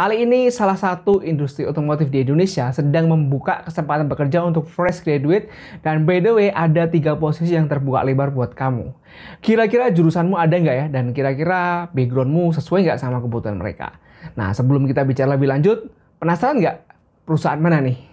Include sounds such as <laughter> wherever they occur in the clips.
Kali ini salah satu industri otomotif di Indonesia sedang membuka kesempatan bekerja untuk fresh graduate dan by the way ada tiga posisi yang terbuka lebar buat kamu. Kira-kira jurusanmu ada nggak ya dan kira-kira backgroundmu sesuai nggak sama kebutuhan mereka? Nah sebelum kita bicara lebih lanjut, penasaran nggak perusahaan mana nih?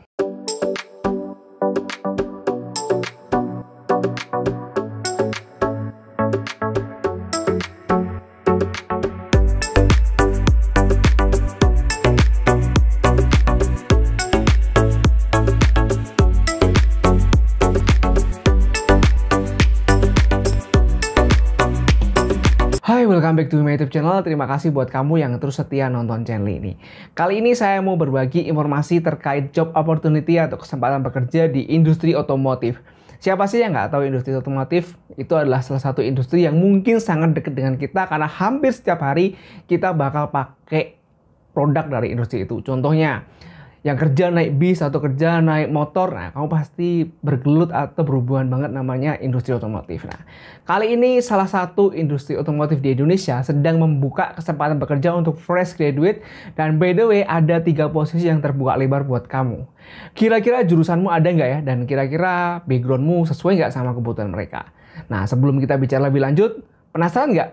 Welcome back to my YouTube channel. Terima kasih buat kamu yang terus setia nonton channel ini. Kali ini saya mau berbagi informasi terkait job opportunity atau kesempatan bekerja di industri otomotif. Siapa sih yang nggak tahu industri otomotif? Itu adalah salah satu industri yang mungkin sangat dekat dengan kita karena hampir setiap hari kita bakal pakai produk dari industri itu. Contohnya, yang kerja naik bis atau kerja naik motor, nah kamu pasti bergelut atau berhubungan banget namanya industri otomotif. Nah, kali ini salah satu industri otomotif di Indonesia sedang membuka kesempatan bekerja untuk fresh graduate dan by the way ada tiga posisi yang terbuka lebar buat kamu. Kira-kira jurusanmu ada nggak ya dan kira-kira backgroundmu sesuai nggak sama kebutuhan mereka. Nah, sebelum kita bicara lebih lanjut, penasaran nggak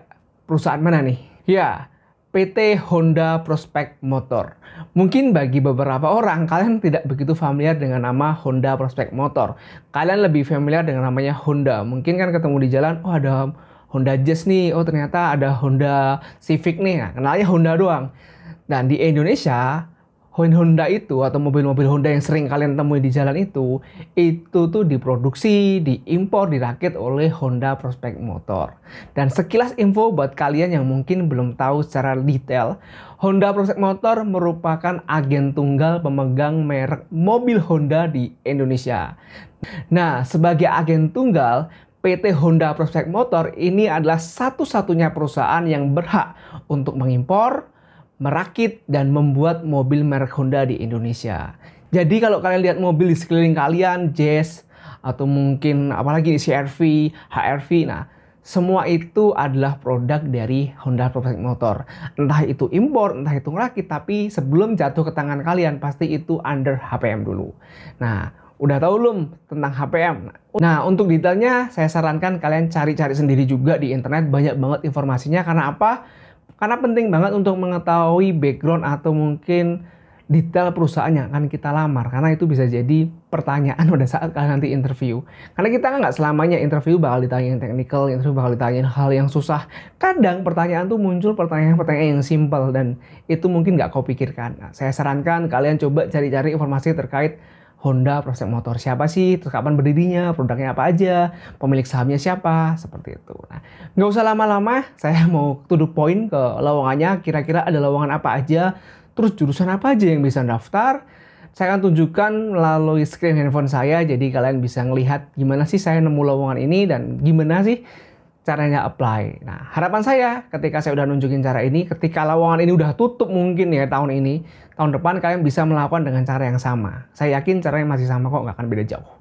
perusahaan mana nih? Ya, PT Honda Prospect Motor. Mungkin bagi beberapa orang kalian tidak begitu familiar dengan nama Honda Prospect Motor. Kalian lebih familiar dengan namanya Honda. Mungkin kan ketemu di jalan, oh ada Honda Jazz nih, oh ternyata ada Honda Civic nih. Nah, kenalnya Honda doang. Dan di Indonesia Honda itu atau mobil-mobil Honda yang sering kalian temui di jalan itu, itu tuh diproduksi, diimpor, dirakit oleh Honda Prospect Motor. Dan sekilas info buat kalian yang mungkin belum tahu secara detail, Honda Prospect Motor merupakan agen tunggal pemegang merek mobil Honda di Indonesia. Nah, sebagai agen tunggal, PT Honda Prospect Motor ini adalah satu-satunya perusahaan yang berhak untuk mengimpor, merakit dan membuat mobil merek Honda di Indonesia. Jadi kalau kalian lihat mobil di sekeliling kalian, Jazz atau mungkin apalagi di CRV, HRV, nah semua itu adalah produk dari Honda Perfect Motor. Entah itu impor, entah itu ngerakit, tapi sebelum jatuh ke tangan kalian pasti itu under HPM dulu. Nah, udah tahu belum tentang HPM? Nah, untuk detailnya saya sarankan kalian cari-cari sendiri juga di internet banyak banget informasinya karena apa? Karena penting banget untuk mengetahui background atau mungkin detail perusahaannya kan kita lamar karena itu bisa jadi pertanyaan <laughs> pada saat kalian nanti interview karena kita kan nggak selamanya interview bakal ditanyain technical interview bakal ditanyain hal yang susah kadang pertanyaan tuh muncul pertanyaan-pertanyaan yang simpel dan itu mungkin nggak kau pikirkan nah, saya sarankan kalian coba cari-cari informasi terkait Honda, Prospek Motor siapa sih, terus kapan berdirinya, produknya apa aja, pemilik sahamnya siapa, seperti itu. Nah, nggak usah lama-lama, <laughs> saya mau to the point ke lowongannya, kira-kira ada lowongan apa aja, terus jurusan apa aja yang bisa daftar, saya akan tunjukkan melalui screen handphone saya, jadi kalian bisa ngelihat gimana sih saya nemu lowongan ini, dan gimana sih caranya apply. Nah, harapan saya ketika saya udah nunjukin cara ini, ketika lawangan ini udah tutup mungkin ya tahun ini, tahun depan kalian bisa melakukan dengan cara yang sama. Saya yakin caranya masih sama kok, nggak akan beda jauh.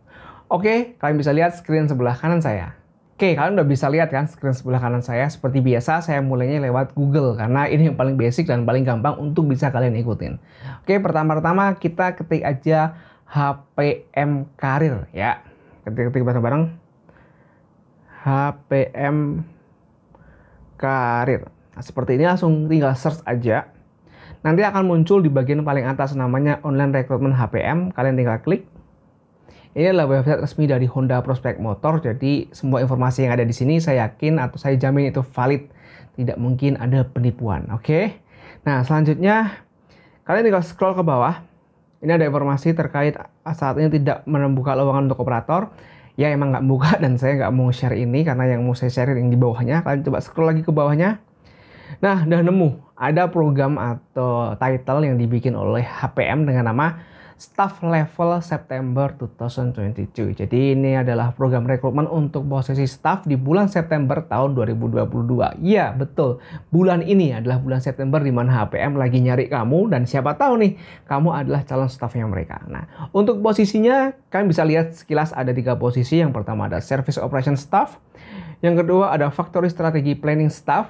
Oke, kalian bisa lihat screen sebelah kanan saya. Oke, kalian udah bisa lihat kan screen sebelah kanan saya. Seperti biasa, saya mulainya lewat Google karena ini yang paling basic dan paling gampang untuk bisa kalian ikutin. Oke, pertama-tama kita ketik aja HPM Karir ya. Ketik-ketik bareng-bareng HPM karir. Nah, seperti ini langsung tinggal search aja. Nanti akan muncul di bagian paling atas namanya online recruitment HPM. Kalian tinggal klik. Ini adalah website resmi dari Honda Prospect Motor. Jadi semua informasi yang ada di sini saya yakin atau saya jamin itu valid. Tidak mungkin ada penipuan. Oke. Okay? Nah selanjutnya kalian tinggal scroll ke bawah. Ini ada informasi terkait saat ini tidak membuka lowongan untuk operator ya emang nggak buka <laughs> dan saya nggak mau share ini karena yang mau saya share yang di bawahnya kalian coba scroll lagi ke bawahnya nah udah nemu ada program atau title yang dibikin oleh HPM dengan nama staff level September 2022. Jadi ini adalah program rekrutmen untuk posisi staff di bulan September tahun 2022. Iya, betul. Bulan ini adalah bulan September di mana HPM lagi nyari kamu dan siapa tahu nih kamu adalah calon staffnya mereka. Nah, untuk posisinya kalian bisa lihat sekilas ada tiga posisi. Yang pertama ada Service Operation Staff, yang kedua ada Factory Strategy Planning Staff,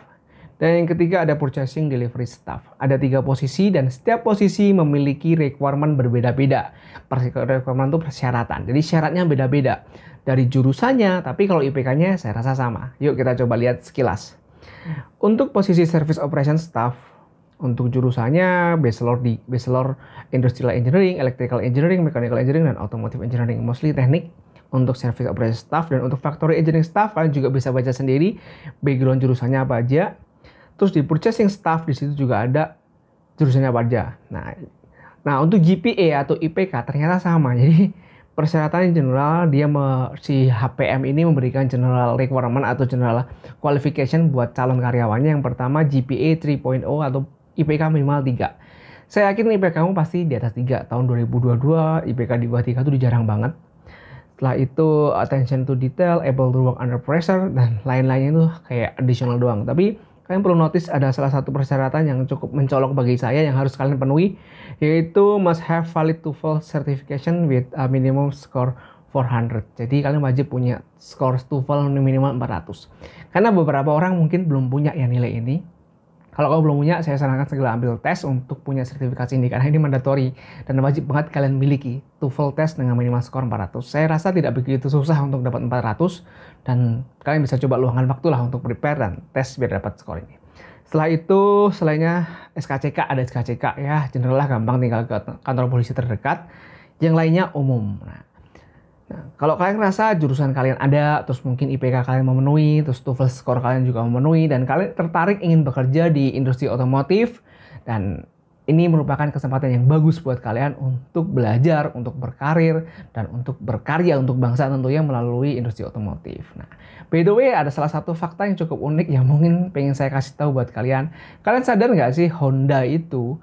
dan yang ketiga ada purchasing delivery staff. Ada tiga posisi dan setiap posisi memiliki requirement berbeda-beda. Requirement itu persyaratan. Jadi syaratnya beda-beda. Dari jurusannya, tapi kalau IPK-nya saya rasa sama. Yuk kita coba lihat sekilas. Untuk posisi service operation staff, untuk jurusannya bachelor di bachelor industrial engineering, electrical engineering, mechanical engineering dan automotive engineering mostly teknik untuk service operation staff dan untuk factory engineering staff kalian juga bisa baca sendiri background jurusannya apa aja Terus di purchasing staff di situ juga ada jurusannya apa aja. Nah, nah untuk GPA atau IPK ternyata sama. <laughs> Jadi persyaratan general dia me, si HPM ini memberikan general requirement atau general qualification buat calon karyawannya yang pertama GPA 3.0 atau IPK minimal 3. Saya yakin IPK kamu pasti di atas 3 tahun 2022, IPK di bawah 3 itu jarang banget. Setelah itu attention to detail, able to work under pressure dan lain-lainnya itu kayak additional doang. Tapi kalian perlu notice ada salah satu persyaratan yang cukup mencolok bagi saya yang harus kalian penuhi yaitu must have valid TOEFL certification with a minimum score 400. Jadi kalian wajib punya skor TOEFL minimal 400. Karena beberapa orang mungkin belum punya ya nilai ini. Kalau kamu belum punya, saya sarankan segera ambil tes untuk punya sertifikasi ini karena ini mandatory dan wajib banget kalian miliki. TOEFL test dengan minimal skor 400. Saya rasa tidak begitu susah untuk dapat 400 dan kalian bisa coba luangkan waktu lah untuk prepare dan tes biar dapat skor ini. Setelah itu, selainnya SKCK ada SKCK ya, general lah gampang tinggal ke kantor polisi terdekat. Yang lainnya umum. Nah, Nah, kalau kalian ngerasa jurusan kalian ada, terus mungkin IPK kalian memenuhi, terus TOEFL skor kalian juga memenuhi, dan kalian tertarik ingin bekerja di industri otomotif, dan ini merupakan kesempatan yang bagus buat kalian untuk belajar, untuk berkarir, dan untuk berkarya untuk bangsa tentunya melalui industri otomotif. Nah, by the way ada salah satu fakta yang cukup unik yang mungkin pengen saya kasih tahu buat kalian. Kalian sadar nggak sih Honda itu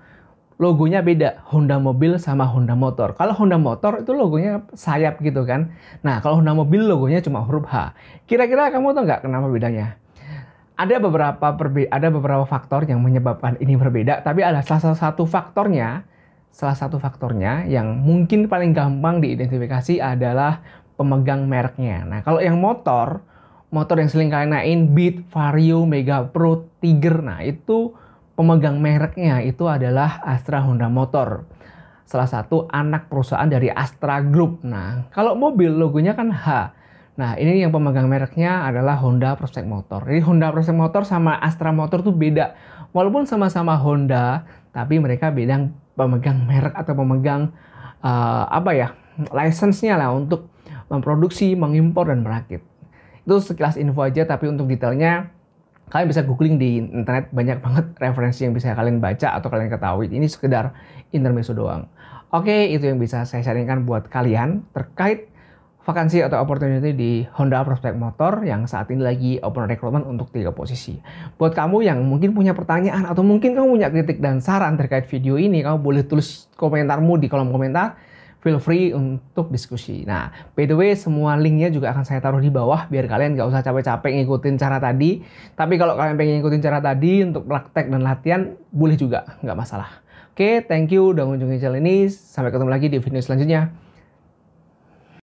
logonya beda Honda mobil sama Honda motor. Kalau Honda motor itu logonya sayap gitu kan. Nah kalau Honda mobil logonya cuma huruf H. Kira-kira kamu tau nggak kenapa bedanya? Ada beberapa perbe ada beberapa faktor yang menyebabkan ini berbeda. Tapi ada salah satu faktornya, salah satu faktornya yang mungkin paling gampang diidentifikasi adalah pemegang mereknya. Nah kalau yang motor, motor yang sering kalian nain Beat, Vario, Mega Pro, Tiger, nah itu Pemegang mereknya itu adalah Astra Honda Motor. Salah satu anak perusahaan dari Astra Group. Nah, kalau mobil logonya kan H. Nah, ini yang pemegang mereknya adalah Honda Prospect Motor. Jadi Honda Prospect Motor sama Astra Motor tuh beda. Walaupun sama-sama Honda, tapi mereka beda pemegang merek atau pemegang uh, apa ya? license-nya lah untuk memproduksi, mengimpor dan merakit. Itu sekilas info aja tapi untuk detailnya kalian bisa googling di internet banyak banget referensi yang bisa kalian baca atau kalian ketahui. Ini sekedar intermezzo doang. Oke, itu yang bisa saya sharingkan buat kalian terkait vakansi atau opportunity di Honda Prospect Motor yang saat ini lagi open recruitment untuk tiga posisi. Buat kamu yang mungkin punya pertanyaan atau mungkin kamu punya kritik dan saran terkait video ini, kamu boleh tulis komentarmu di kolom komentar feel free untuk diskusi. Nah, by the way, semua linknya juga akan saya taruh di bawah biar kalian nggak usah capek-capek ngikutin cara tadi. Tapi kalau kalian pengen ngikutin cara tadi untuk praktek dan latihan, boleh juga, nggak masalah. Oke, okay, thank you udah mengunjungi channel ini. Sampai ketemu lagi di video selanjutnya.